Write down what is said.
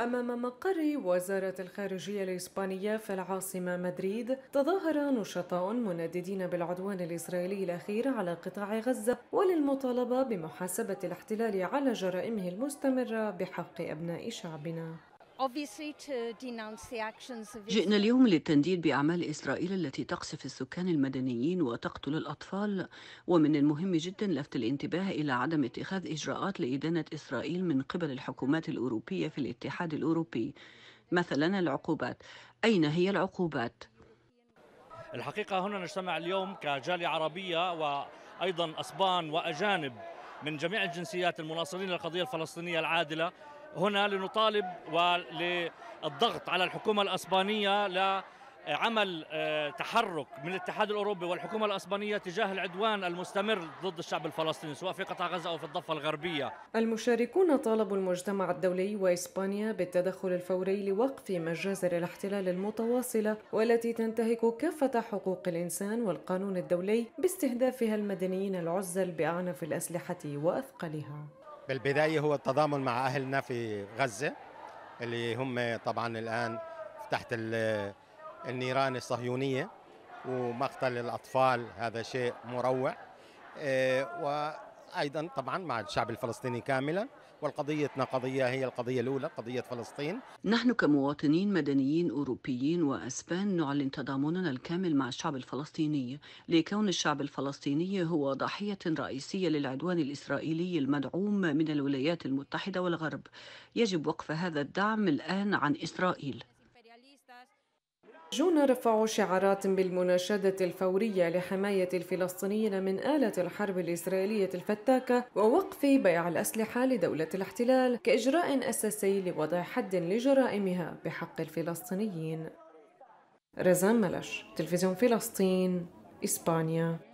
أمام مقر وزارة الخارجية الإسبانية في العاصمة مدريد تظاهر نشطاء منددين بالعدوان الإسرائيلي الأخير على قطاع غزة وللمطالبة بمحاسبة الاحتلال على جرائمه المستمرة بحق أبناء شعبنا جئنا اليوم للتنديد بأعمال إسرائيل التي تقصف السكان المدنيين وتقتل الأطفال ومن المهم جدا لفت الانتباه إلى عدم اتخاذ إجراءات لإدانة إسرائيل من قبل الحكومات الأوروبية في الاتحاد الأوروبي مثلا العقوبات أين هي العقوبات؟ الحقيقة هنا نجتمع اليوم كجالية عربية وأيضا أسبان وأجانب من جميع الجنسيات المناصرين للقضية الفلسطينية العادلة هنا لنطالب وللضغط على الحكومة الأسبانية لعمل آه، تحرك من الاتحاد الأوروبي والحكومة الأسبانية تجاه العدوان المستمر ضد الشعب الفلسطيني سواء في قطاع غزة أو في الضفة الغربية المشاركون طالبوا المجتمع الدولي وإسبانيا بالتدخل الفوري لوقف مجازر الاحتلال المتواصلة والتي تنتهك كافة حقوق الإنسان والقانون الدولي باستهدافها المدنيين العزل بأعنف الأسلحة وأثقلها بالبدايه هو التضامن مع اهلنا في غزه اللي هم طبعا الان تحت النيران الصهيونيه ومقتل الاطفال هذا شيء مروع آه، ايضا طبعا مع الشعب الفلسطيني كاملا والقضيتنا قضيه هي القضيه الاولى قضيه فلسطين. نحن كمواطنين مدنيين اوروبيين واسبان نعلن تضامننا الكامل مع الشعب الفلسطيني لكون الشعب الفلسطيني هو ضحيه رئيسيه للعدوان الاسرائيلي المدعوم من الولايات المتحده والغرب. يجب وقف هذا الدعم الان عن اسرائيل. جون رفعوا شعارات بالمناشدة الفورية لحماية الفلسطينيين من آلة الحرب الإسرائيلية الفتاكة ووقف بيع الأسلحة لدولة الاحتلال كإجراء أساسي لوضع حد لجرائمها بحق الفلسطينيين رزان ملش تلفزيون فلسطين إسبانيا